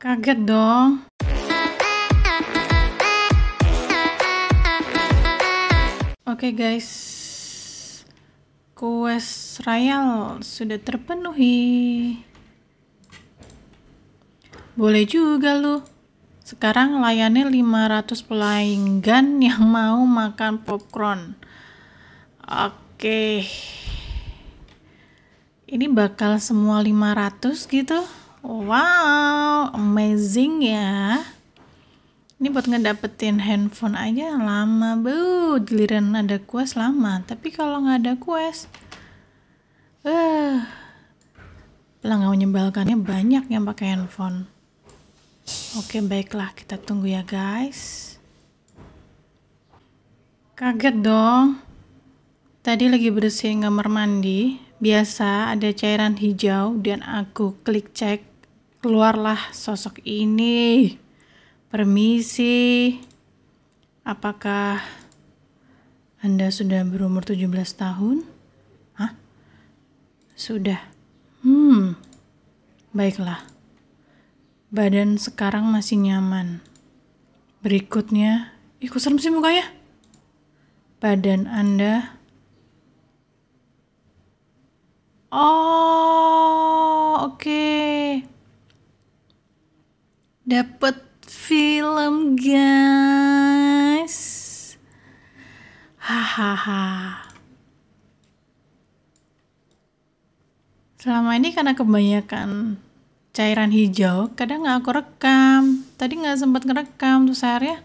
Kaget dong. Oke okay guys, quest royal sudah terpenuhi. Boleh juga lu. Sekarang layani 500 pelanggan yang mau makan popcorn. Oke. Okay. Ini bakal semua 500 gitu. Wow amazing ya ini buat ngedapetin handphone aja lama bu giliran ada quest lama tapi kalau nggak ada quest eh uh, langkah menyebalkannya banyak yang pakai handphone oke baiklah kita tunggu ya guys kaget dong tadi lagi bersihin kamar mandi biasa ada cairan hijau dan aku klik cek keluarlah sosok ini. Permisi, apakah Anda sudah berumur 17 tahun? Hah? Sudah. Hmm, baiklah. Badan sekarang masih nyaman. Berikutnya, ikut serem sih mukanya. Badan Anda. Oh, dapat film guys hahaha selama ini karena kebanyakan cairan hijau kadang nggak aku rekam tadi nggak sempat ngerekam tuh seharinya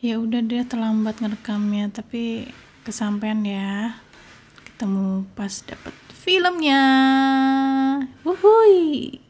ya udah dia terlambat ngerekamnya tapi kesampaian ya ketemu pas dapat filmnya wuhui